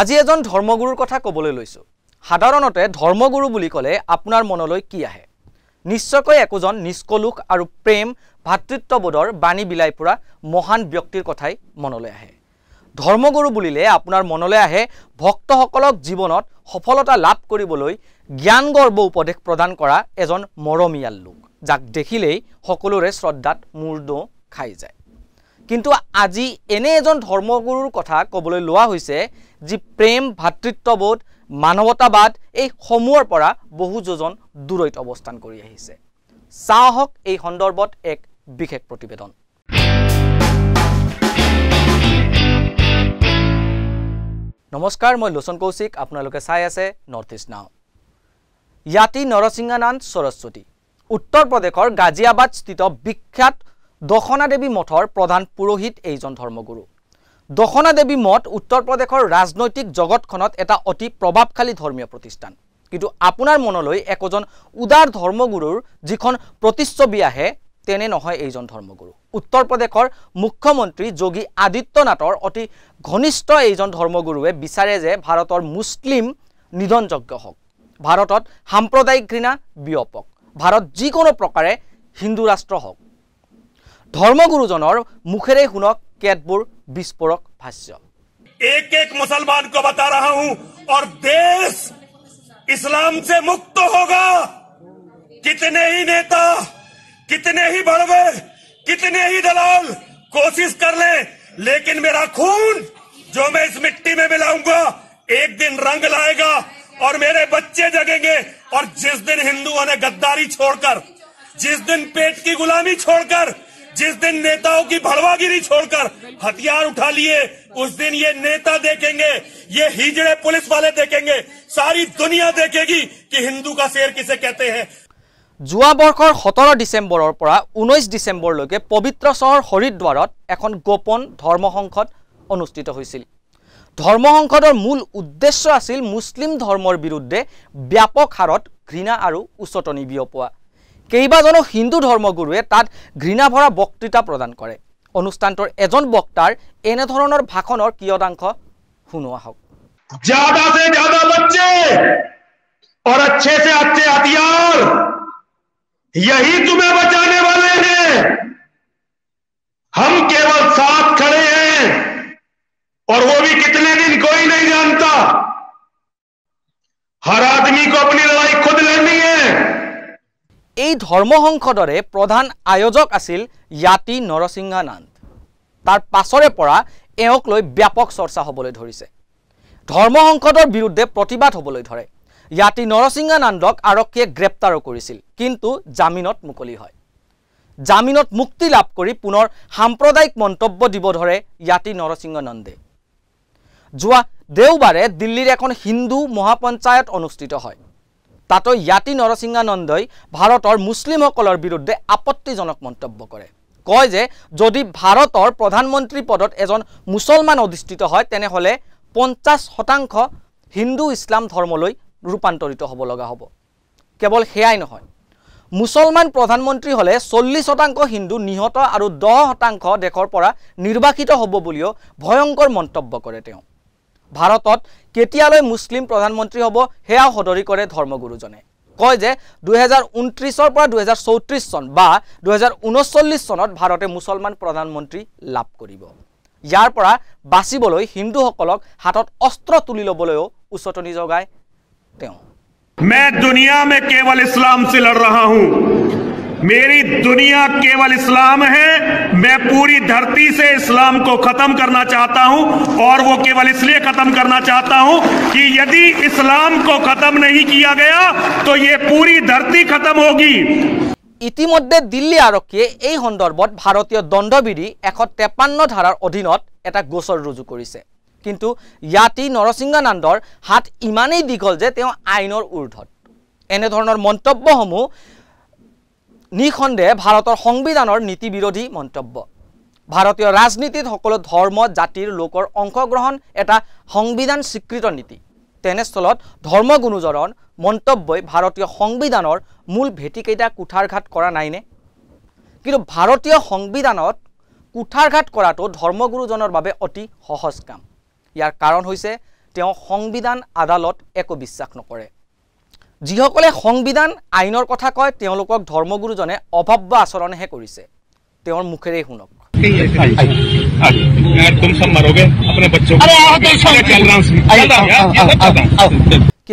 আজি এজন ধৰ্মগুৰুৰ কথা ক'বলৈ লৈছোঁ সাধাৰণতে ধৰ্মগুৰু বুলি ক'লে আপোনাৰ মনলৈ কি আহে নিশ্চয়কৈ একোজন নিষ্কলোষ আৰু প্ৰেম ভাতৃত্ববোধৰ বাণী বিলাই পৰা মহান ব্যক্তিৰ কথাই মনলৈ আহে ধৰ্মগুৰু বুলিলে আপোনাৰ মনলৈ আহে ভক্তসকলক জীৱনত সফলতা লাভ কৰিবলৈ জ্ঞান গৰ্ব উপদেশ প্ৰদান কৰা এজন মৰমীয়াল লোক যাক দেখিলেই সকলোৰে শ্ৰদ্ধাত মূৰ দৌ খাই যায় কিন্তু আজি এনে এজন ধৰ্মগুৰুৰ কথা ক'বলৈ লোৱা হৈছে যি প্ৰেম ভাতৃত্ববোধ মানৱতাবাদ এইসমূহৰ পৰা বহুযোজন দূৰৈত অৱস্থান কৰি আহিছে চাহক এই সন্দৰ্ভত এক বিশেষ প্ৰতিবেদন নমস্কাৰ মই লোচন কৌশিক আপোনালোকে চাই আছে নৰ্থ ইষ্ট নাও য়াতি নৰসিংহানন্দ সৰস্বতী উত্তৰ প্ৰদেশৰ গাজিয়াবাদস্থিত বিখ্যাত দশনাদেৱী মঠৰ প্ৰধান পুৰোহিত এইজন ধৰ্মগুৰু দশনা দেৱী মঠ উত্তৰ প্ৰদেশৰ ৰাজনৈতিক জগতখনত এটা অতি প্ৰভাৱশালী ধৰ্মীয় প্ৰতিষ্ঠান কিন্তু আপোনাৰ মনলৈ একোজন উদাৰ ধৰ্মগুৰুৰ যিখন প্ৰতিচ্ছবি আহে তেনে নহয় এইজন ধৰ্মগুৰু উত্তৰ প্ৰদেশৰ মুখ্যমন্ত্ৰী যোগী আদিত্যনাথৰ অতি ঘনিষ্ঠ এইজন ধৰ্মগুৰুৱে বিচাৰে যে ভাৰতৰ মুছলিম নিধনযজ্ঞ হওক ভাৰতত সাম্প্ৰদায়িক ঘৃণা বিয়পক ভাৰত যিকোনো প্ৰকাৰে হিন্দু ৰাষ্ট্ৰ হওক ধৰ্মগুৰুজনৰ মুখেৰে শুনক कैटबोर विस्फोरक भाष्य एक एक मुसलमान को बता रहा हूं और देश इस्लाम से मुक्त होगा कितने ही नेता कितने ही बड़वे कितने ही दलाल कोशिश कर ले, लेकिन मेरा खून जो मैं इस मिट्टी में मिलाऊंगा एक दिन रंग लाएगा और मेरे बच्चे जगेंगे और जिस दिन हिंदुओं ने गद्दारी छोड़कर जिस दिन पेट की गुलामी छोड़कर जिस दिन नेताओं की भड़वागिरी छोड़कर हथियार उठा लिए उस दिन ये नेता देखेंगे ये हिजड़े पुलिस वाले देखेंगे सारी दुनिया देखेगी कि हिंदू का शेर किसे कहते हैं जो बर्षर सतर डिसेम्बर ऊनैश डिसेम्बर लैक पवित्र चहर हरिद्वार एन गोपन धर्मसंसद अनुषित ধৰ্মসংসদৰ মূল উদ্দেশ্য আছিল মুছলিম ধৰ্মৰ বিৰুদ্ধে ব্যাপক হাৰত ঘৃণা আৰু উচতনি বিয়পোৱা কেইবাজনো হিন্দু ধৰ্মগুৰুৱে তাত ঘৃণাভৰা বক্তৃতা প্ৰদান কৰে অনুষ্ঠানটোৰ এজন বক্তাৰ এনেধৰণৰ ভাষণৰ কিয়দাংশ শুনো আহক ज्यादा से ज्यादा बच्चे और अच्छे से अच्छे हथियार यही तुम्हें बचाने वाले हैं हम केवल साथ खड़े हैं और वो भी कितने दिन कोई नहीं जानता हर आदमी को अपनी लड़ाई এই ধৰ্মসংসদৰে প্ৰধান আয়োজক আছিল য়াতি নৰসিংহানন্দ তাৰ পাছৰে পৰা এওঁক লৈ ব্যাপক চৰ্চা হ'বলৈ ধৰিছে ধৰ্মসংসদৰ বিৰুদ্ধে প্ৰতিবাদ হ'বলৈ ধৰে য়াতি নৰসিংহানন্দক আৰক্ষীয়ে গ্ৰেপ্তাৰো কৰিছিল কিন্তু জামিনত মুকলি হয় জামিনত মুক্তি লাভ কৰি পুনৰ সাম্প্ৰদায়িক মন্তব্য দিব ধৰে য়াতি নৰসিংহানন্দে যোৱা দেওবাৰে দিল্লীৰ এখন হিন্দু মহাপঞ্চায়ত অনুষ্ঠিত হয় তাতো ইয়াতি নৰসিংহানন্দই ভাৰতৰ মুছলিমসকলৰ বিৰুদ্ধে আপত্তিজনক মন্তব্য কৰে কয় যে যদি ভাৰতৰ প্ৰধানমন্ত্ৰী পদত এজন মুছলমান অধিষ্ঠিত হয় তেনেহ'লে পঞ্চাছ শতাংশ হিন্দু ইছলাম ধৰ্মলৈ ৰূপান্তৰিত হ'ব লগা হ'ব কেৱল সেয়াই নহয় মুছলমান প্ৰধানমন্ত্ৰী হ'লে চল্লিছ শতাংশ হিন্দু নিহত আৰু দহ শতাংশ দেশৰ পৰা নিৰ্বাচিত হ'ব বুলিও ভয়ংকৰ মন্তব্য কৰে তেওঁ ভাৰতত কেতিয়ালৈ মুছলিম প্ৰধানমন্ত্ৰী হ'ব সেয়াও সদৰি কৰে ধৰ্মগুৰুজনে কয় যে দুহেজাৰ ঊনত্ৰিছৰ পৰা দুহেজাৰ চৌত্ৰিছ চন বা দুহেজাৰ ঊনচল্লিছ চনত ভাৰতে মুছলমান প্ৰধানমন্ত্ৰী লাভ কৰিব ইয়াৰ পৰা বাচিবলৈ হিন্দুসকলক হাতত অস্ত্ৰ তুলি ল'বলৈও উচতনি জগায় তেওঁ মে দুনিয়া মে ইছলাম চে मेरी दुनिया केवल इस्लाम है मैं पूरी धरती से इस्लाम को खत्म करना चाहता हूं और वो केवल इसलिए खत्म करना चाहता हूं कि यदि इस्लाम को खत्म नहीं किया गया तो ये पूरी धरती खत्म होगी ইতিমধ্যে দিল্লী আৰক্ষীয়ে এই সন্দৰ্ভত ভাৰতীয় দণ্ডবিধি এশ তেপান্ন ধাৰাৰ অধীনত এটা গোচৰ ৰুজু কৰিছে কিন্তু ইয়াতি নৰসিংহানন্দৰ হাত ইমানেই দীঘল যে তেওঁ আইনৰ ঊৰ্ধত এনেধৰণৰ মন্তব্যসমূহ নিঃসন্দেহে ভাৰতৰ সংবিধানৰ নীতি বিৰোধী মন্তব্য ভাৰতীয় ৰাজনীতিত সকলো ধৰ্ম জাতিৰ লোকৰ অংশগ্ৰহণ এটা সংবিধান স্বীকৃত নীতি তেনেস্থলত ধৰ্মগুণোজৰণ মন্তব্যই ভাৰতীয় সংবিধানৰ মূল ভেটিকেইটা কুঠাৰঘাত কৰা নাইনে কিন্তু ভাৰতীয় সংবিধানত কোঠাৰঘাত কৰাটো ধৰ্মগুৰুজনৰ বাবে অতি সহজ কাম ইয়াৰ কাৰণ হৈছে তেওঁ সংবিধান আদালত একো বিশ্বাস নকৰে যিসকলে সংবিধান আইনৰ কথা কয় তেওঁলোকক ধৰ্মগুৰুজনে অভাৱ্য আচৰণহে কৰিছে তেওঁৰ মুখেৰে শুনক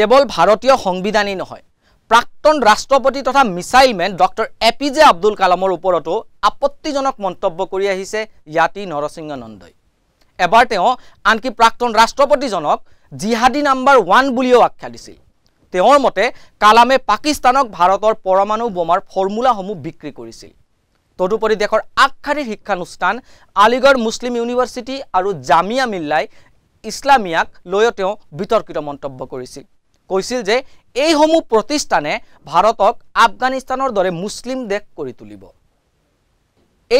কেৱল ভাৰতীয় সংবিধানেই নহয় প্ৰাক্তন ৰাষ্ট্ৰপতি তথা missile man doctor A P J Abdul কালামৰ ওপৰতো আপত্তিজনক মন্তব্য কৰি আহিছে ইয়াতি নৰসিংহ নন্দই এবাৰ তেওঁ আনকি প্ৰাক্তন ৰাষ্ট্ৰপতিজনক জিহাদী নাম্বাৰ ওৱান বুলিও আখ্যা দিছিল তেওঁৰ মতে কালামে পাকিস্তানক ভাৰতৰ পৰমাণু বোমাৰ ফৰ্মুলাসমূহ বিক্ৰী কৰিছিল তদুপৰি দেশৰ আগশাৰীৰ শিক্ষানুষ্ঠান আলিগড় মুছলিম ইউনিভাৰ্চিটি আৰু জামিয়া মিল্লাই ইছলামিয়াক লৈও তেওঁ বিতৰ্কিত মন্তব্য কৰিছিল কৈছিল যে এইসমূহ প্ৰতিষ্ঠানে ভাৰতক আফগানিস্তানৰ দৰে মুছলিম দেশ কৰি তুলিব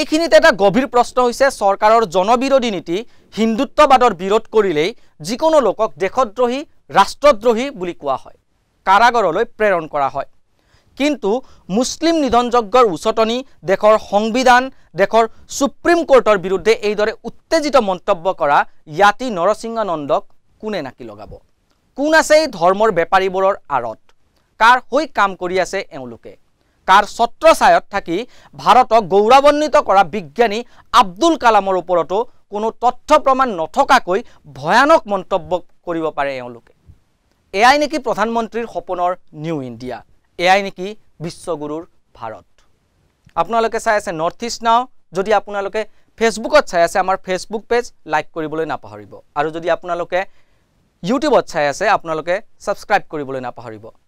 এইখিনিতে এটা গভীৰ প্ৰশ্ন হৈছে চৰকাৰৰ জনবিৰোধী নীতি হিন্দুত্ববাদৰ বিৰোধ কৰিলেই যিকোনো লোকক দেশদ্ৰোহী ৰাষ্ট্ৰদ্ৰোহী বুলি কোৱা হয় কাৰাগাৰলৈ প্ৰেৰণ কৰা হয় কিন্তু মুছলিম নিধনযজ্ঞৰ উচতনি দেশৰ সংবিধান দেশৰ সুপ্ৰিম কোৰ্টৰ বিৰুদ্ধে এইদৰে উত্তেজিত মন্তব্য কৰা য়াতি নৰসিংহ নন্দক কোনে নাকি লগাব কোন আছে এই ধৰ্মৰ বেপাৰীবোৰৰ আঁৰত কাৰ হৈ কাম কৰি আছে এওঁলোকে কাৰ ছত্ৰছায়ত থাকি ভাৰতক গৌৰৱান্বিত কৰা বিজ্ঞানী আব্দুল কালামৰ ওপৰতো কোনো তথ্য প্ৰমাণ নথকাকৈ ভয়ানক মন্তব্য কৰিব পাৰে এওঁলোকে এয়াই নেকি প্ৰধানমন্ত্ৰীৰ সপোনৰ নিউ ইণ্ডিয়া এয়াই নেকি বিশ্বগুৰুৰ ভাৰত আপোনালোকে চাই আছে নৰ্থ ইষ্ট নাও যদি আপোনালোকে ফেচবুকত চাই আছে আমাৰ ফেচবুক পেজ লাইক কৰিবলৈ নাপাহৰিব আৰু যদি আপোনালোকে ইউটিউবত চাই আছে আপোনালোকে ছাবস্ক্ৰাইব কৰিবলৈ নাপাহৰিব